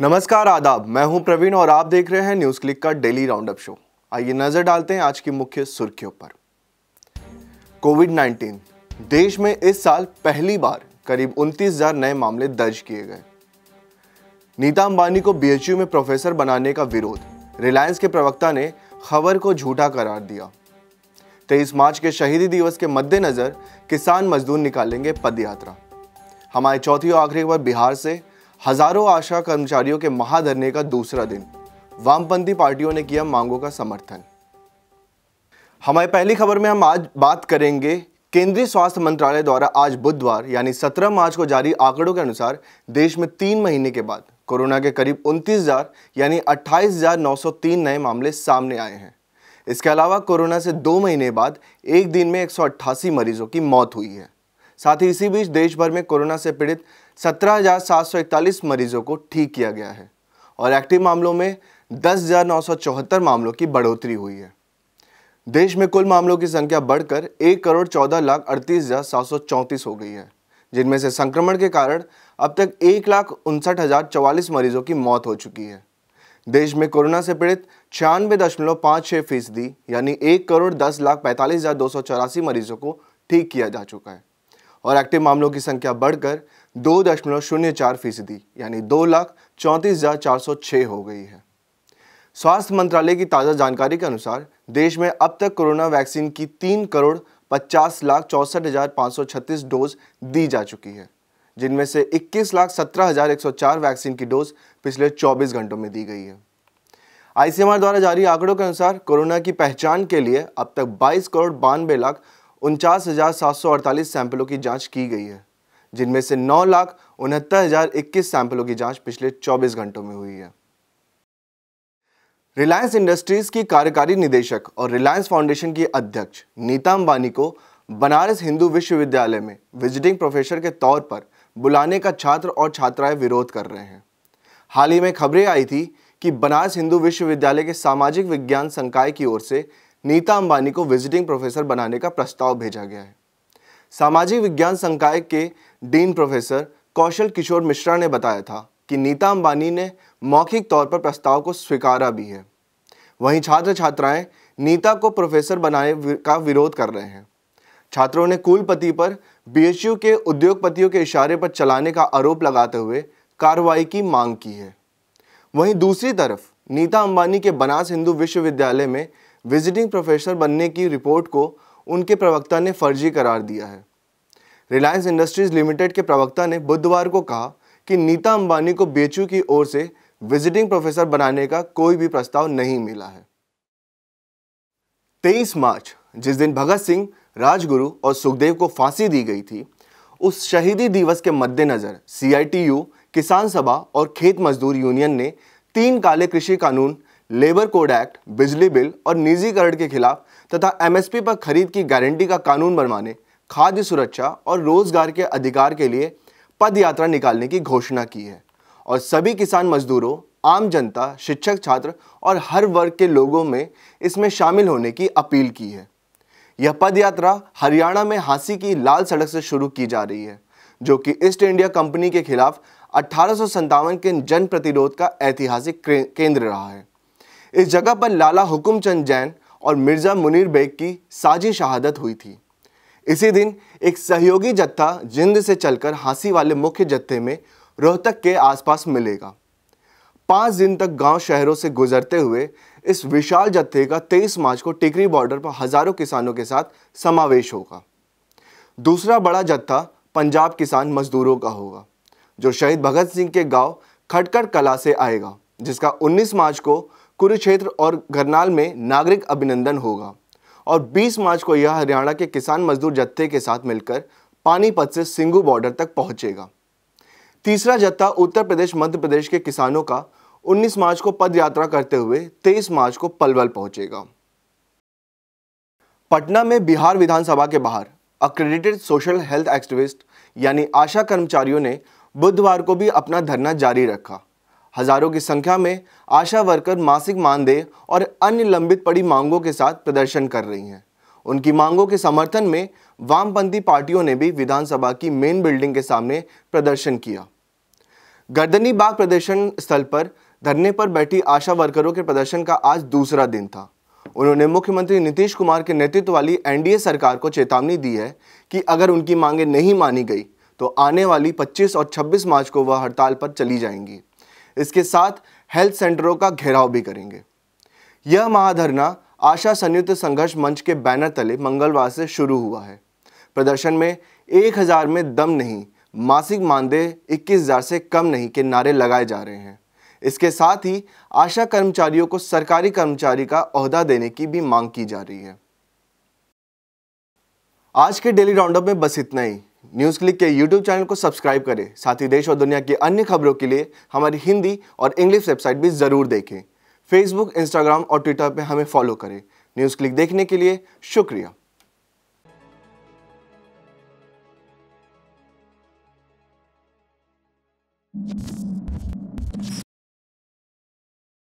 नमस्कार आदाब मैं हूं प्रवीण और आप देख रहे हैं न्यूज क्लिक का डेली राउंडअप शो आइए नजर डालते हैं आज की मुख्य सुर्खियों पर कोविड 19 देश में इस साल पहली बार करीब 29,000 नए मामले दर्ज किए गए नीता अंबानी को बीएचयू में प्रोफेसर बनाने का विरोध रिलायंस के प्रवक्ता ने खबर को झूठा करार दिया तेईस मार्च के शहीदी दिवस के मद्देनजर किसान मजदूर निकालेंगे पदयात्रा हमारे चौथी और आखिरी बार बिहार से हजारों आशा कर्मचारियों के महाधरने का दूसरा दिन वामपंथी पार्टियों ने किया मांगों का समर्थन हमारी पहली खबर में हम आज बात करेंगे केंद्रीय स्वास्थ्य मंत्रालय द्वारा आज बुधवार यानी 17 मार्च को जारी आंकड़ों के अनुसार देश में तीन महीने के बाद कोरोना के करीब 29,000 यानी 28,903 नए मामले सामने आए हैं इसके अलावा कोरोना से दो महीने बाद एक दिन में एक मरीजों की मौत हुई है साथ ही इसी बीच देश भर में कोरोना से पीड़ित 17,741 मरीजों को ठीक किया गया है और एक्टिव मामलों में 10,974 मामलों की बढ़ोतरी हुई है देश में कुल मामलों की संख्या बढ़कर एक करोड़ चौदह लाख अड़तीस हज़ार सात सौ चौंतीस हो गई है जिनमें से संक्रमण के कारण अब तक एक लाख उनसठ हज़ार चौवालीस मरीजों की मौत हो चुकी है देश में कोरोना से पीड़ित छियानवे दशमलव पाँच छः फीसदी यानी एक करोड़ दस लाख पैंतालीस हज़ार दो सौ चौरासी मरीजों को ठीक किया जा चुका है और एक्टिव मामलों की संख्या बढ़कर दो दशमलव शून्य चार फीसदी यानी दो लाख चौंतीस हज़ार चार सौ छः हो गई है स्वास्थ्य मंत्रालय की ताज़ा जानकारी के अनुसार देश में अब तक कोरोना वैक्सीन की तीन करोड़ पचास लाख चौंसठ हज़ार पाँच सौ छत्तीस डोज दी जा चुकी है जिनमें से इक्कीस लाख सत्रह हज़ार एक सौ चार वैक्सीन की डोज पिछले चौबीस घंटों में दी गई है आईसीएमआर द्वारा जारी आंकड़ों के अनुसार कोरोना की पहचान के लिए अब तक 22 करोड़ बानवे लाख उनचास हज़ार सात सौ अड़तालीस सैंपलों की जांच की गई है जिनमें से नौ लाख उनहत्तर हज़ार इक्कीस सैंपलों की जांच पिछले 24 घंटों में हुई है रिलायंस इंडस्ट्रीज़ की कार्यकारी निदेशक और रिलायंस फाउंडेशन की अध्यक्ष नीता अंबानी को बनारस हिंदू विश्वविद्यालय में विजिटिंग प्रोफेसर के तौर पर बुलाने का छात्र और छात्राएं विरोध कर रहे हैं हाल ही में खबरें आई थी कि बनारस हिंदू विश्वविद्यालय के सामाजिक विज्ञान संकाय की ओर से नीता अंबानी को विजिटिंग प्रोफेसर बनाने का प्रस्ताव भेजा गया है सामाजिक विज्ञान संकाय के डीन प्रोफेसर कौशल किशोर मिश्रा ने बताया था कि नीता अंबानी ने मौखिक तौर पर प्रस्ताव को स्वीकारा भी है वहीं छात्र छात्राएं नीता को प्रोफेसर बनाने का विरोध कर रहे हैं छात्रों ने कुलपति पर बीएचयू के उद्योगपतियों के इशारे पर चलाने का आरोप लगाते हुए कार्रवाई की मांग की है वहीं दूसरी तरफ नीता अंबानी के बनास हिंदू विश्वविद्यालय में विजिटिंग प्रोफेसर बनने की रिपोर्ट को उनके प्रवक्ता ने फर्जी करार दिया है रिलायंस इंडस्ट्रीज लिमिटेड के प्रवक्ता ने बुधवार को कहा कि नीता अंबानी को बेचू की ओर से विजिटिंग प्रोफेसर बनाने का कोई भी प्रस्ताव नहीं मिला है 23 मार्च जिस दिन भगत सिंह राजगुरु और सुखदेव को फांसी दी गई थी उस शहीदी दिवस के मद्देनज़र सीआईटीयू किसान सभा और खेत मजदूर यूनियन ने तीन काले कृषि कानून लेबर कोड एक्ट बिजली बिल और निजीकरण के खिलाफ तथा एमएसपी पर खरीद की गारंटी का कानून बनवाने खाद्य सुरक्षा और रोजगार के अधिकार के लिए पद यात्रा निकालने की घोषणा की है और सभी किसान मजदूरों आम जनता शिक्षक छात्र और हर वर्ग के लोगों में इसमें शामिल होने की अपील की है यह पद यात्रा हरियाणा में हांसी की लाल सड़क से शुरू की जा रही है जो कि ईस्ट इंडिया कंपनी के खिलाफ अठारह के जन प्रतिरोध का ऐतिहासिक केंद्र रहा है इस जगह पर लाला हुकुम चंद जैन और मिर्ज़ा मुनीर बेग की साझी शहादत हुई थी इसी दिन एक सहयोगी जत्था जिंद से चलकर हाँसी वाले मुख्य जत्थे में रोहतक के आसपास मिलेगा पाँच दिन तक गांव शहरों से गुजरते हुए इस विशाल जत्थे का 23 मार्च को टिकरी बॉर्डर पर हज़ारों किसानों के साथ समावेश होगा दूसरा बड़ा जत्था पंजाब किसान मजदूरों का होगा जो शहीद भगत सिंह के गांव खटकर कला से आएगा जिसका 19 मार्च को कुरुक्षेत्र और करनाल में नागरिक अभिनंदन होगा और 20 मार्च को यह हरियाणा के किसान मजदूर जत्थे के साथ मिलकर पानीपत से सिंगू बॉर्डर तक पहुंचेगा तीसरा जत्था उत्तर प्रदेश मध्य प्रदेश के किसानों का 19 मार्च को पद यात्रा करते हुए 23 मार्च को पलवल पहुंचेगा पटना में बिहार विधानसभा के बाहर अक्रेडिटेड सोशल हेल्थ एक्टिविस्ट यानी आशा कर्मचारियों ने बुधवार को भी अपना धरना जारी रखा हजारों की संख्या में आशा वर्कर मासिक मानदेय और अन्य लंबित पड़ी मांगों के साथ प्रदर्शन कर रही हैं उनकी मांगों के समर्थन में वामपंथी पार्टियों ने भी विधानसभा की मेन बिल्डिंग के सामने प्रदर्शन किया गर्दनी बाग प्रदर्शन स्थल पर धरने पर बैठी आशा वर्करों के प्रदर्शन का आज दूसरा दिन था उन्होंने मुख्यमंत्री नीतीश कुमार के नेतृत्व वाली एनडीए सरकार को चेतावनी दी है कि अगर उनकी मांगे नहीं मानी गई तो आने वाली 25 और 26 मार्च को वह हड़ताल पर चली जाएंगी इसके साथ हेल्थ सेंटरों का घेराव भी करेंगे यह महाधरना आशा संयुक्त संघर्ष मंच के बैनर तले मंगलवार से शुरू हुआ है प्रदर्शन में एक हज़ार में दम नहीं मासिक मानदेय इक्कीस हज़ार से कम नहीं के नारे लगाए जा रहे हैं इसके साथ ही आशा कर्मचारियों को सरकारी कर्मचारी का अहदा देने की भी मांग की जा रही है आज के डेली राउंडअप में बस इतना ही न्यूज़ क्लिक के यूट्यूब चैनल को सब्सक्राइब करें साथ ही देश और दुनिया की अन्य खबरों के लिए हमारी हिंदी और इंग्लिश वेबसाइट भी ज़रूर देखें फेसबुक इंस्टाग्राम और ट्विटर पर हमें फॉलो करें न्यूज़ क्लिक देखने के लिए शुक्रिया